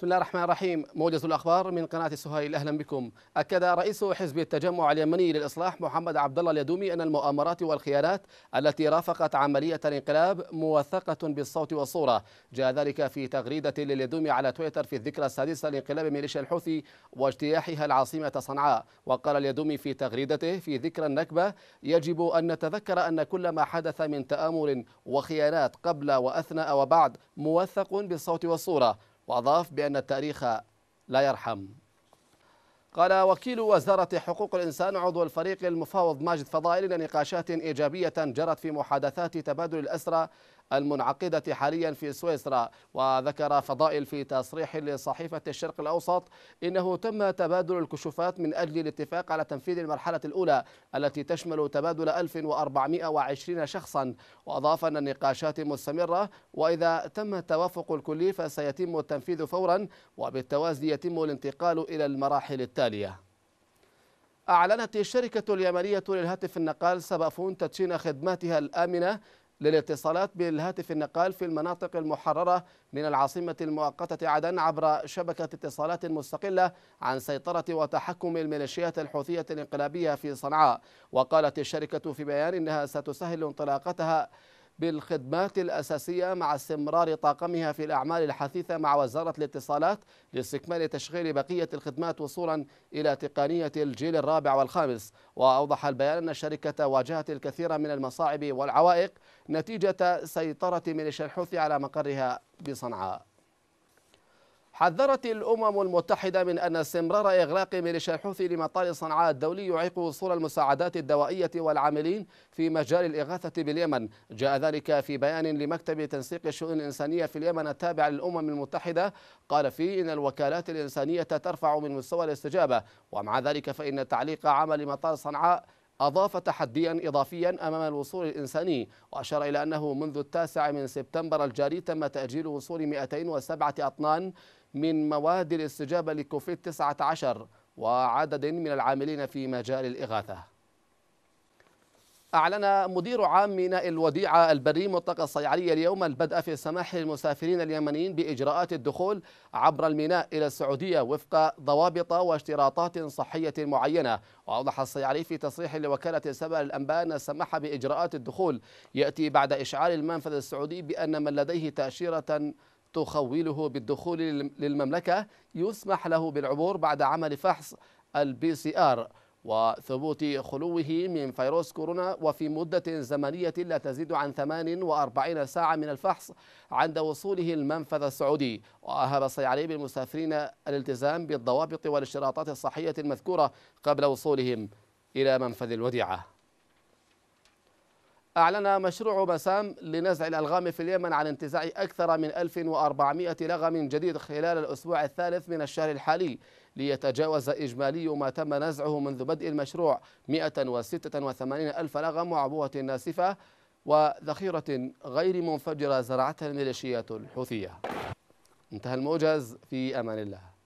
بسم الله الرحمن الرحيم موجز الاخبار من قناه السهيل اهلا بكم اكد رئيس حزب التجمع اليمني للاصلاح محمد عبد الله اليدومي ان المؤامرات والخيانات التي رافقت عمليه الانقلاب موثقه بالصوت والصوره جاء ذلك في تغريده لليدومي على تويتر في الذكرى السادسه لانقلاب ميليشيا الحوثي واجتياحها العاصمه صنعاء وقال اليدومي في تغريدته في ذكرى النكبه يجب ان نتذكر ان كل ما حدث من تامر وخيانات قبل واثناء وبعد موثق بالصوت والصوره وأضاف بأن التاريخ لا يرحم قال وكيل وزارة حقوق الإنسان عضو الفريق المفاوض ماجد فضائل إن نقاشات إيجابية جرت في محادثات تبادل الأسرى المنعقدة حاليا في سويسرا وذكر فضائل في تصريح لصحيفة الشرق الأوسط إنه تم تبادل الكشوفات من أجل الاتفاق على تنفيذ المرحلة الأولى التي تشمل تبادل 1420 شخصا وأضاف أن النقاشات مستمرة وإذا تم التوافق الكلي فسيتم التنفيذ فورا وبالتوازي يتم الانتقال إلى المراحل التالية التالية أعلنت الشركة اليمنية للهاتف النقال سبافون تدشين خدماتها الآمنة للاتصالات بالهاتف النقال في المناطق المحررة من العاصمة المؤقتة عدن عبر شبكة اتصالات مستقلة عن سيطرة وتحكم الميليشيات الحوثية الانقلابية في صنعاء وقالت الشركة في بيان إنها ستسهل انطلاقتها بالخدمات الأساسية مع استمرار طاقمها في الأعمال الحثيثة مع وزارة الاتصالات لاستكمال تشغيل بقية الخدمات وصولا إلى تقنية الجيل الرابع والخامس وأوضح البيان أن الشركة واجهت الكثير من المصاعب والعوائق نتيجة سيطرة ميليشيا الحوثي على مقرها بصنعاء حذرت الأمم المتحدة من أن استمرار إغلاق ميليشيا الحوثي لمطار صنعاء الدولي يعيق وصول المساعدات الدوائية والعاملين في مجال الإغاثة باليمن جاء ذلك في بيان لمكتب تنسيق الشؤون الإنسانية في اليمن التابع للأمم المتحدة قال فيه إن الوكالات الإنسانية ترفع من مستوى الاستجابة ومع ذلك فإن تعليق عمل مطار صنعاء أضاف تحديا إضافيا أمام الوصول الإنساني وأشار إلى أنه منذ التاسع من سبتمبر الجاري تم تأجيل وصول 207 أطنان من مواد الاستجابة لكوفيد 19 وعدد من العاملين في مجال الإغاثة أعلن مدير عام ميناء الوديعة البري منطقة الصيعرية اليوم البدء في سماح المسافرين اليمنيين بإجراءات الدخول عبر الميناء إلى السعودية وفق ضوابط واشتراطات صحية معينة وأوضح الصيعري في تصريح لوكالة سبأ للأنباء أن السماح بإجراءات الدخول يأتي بعد إشعار المنفذ السعودي بأن من لديه تأشيرة تخوله بالدخول للمملكة يسمح له بالعبور بعد عمل فحص البي سي آر وثبوت خلوه من فيروس كورونا وفي مدة زمنية لا تزيد عن 48 ساعة من الفحص عند وصوله المنفذ السعودي وهرس صيعلي بالمسافرين الالتزام بالضوابط والاشتراطات الصحية المذكورة قبل وصولهم إلى منفذ الوديعة أعلن مشروع بسام لنزع الألغام في اليمن عن انتزاع أكثر من 1400 لغم جديد خلال الأسبوع الثالث من الشهر الحالي ليتجاوز إجمالي ما تم نزعه منذ بدء المشروع 186 ألف لغم وعبوة ناسفة وذخيرة غير منفجرة زرعتها الميليشيات الحوثية انتهى الموجز في أمان الله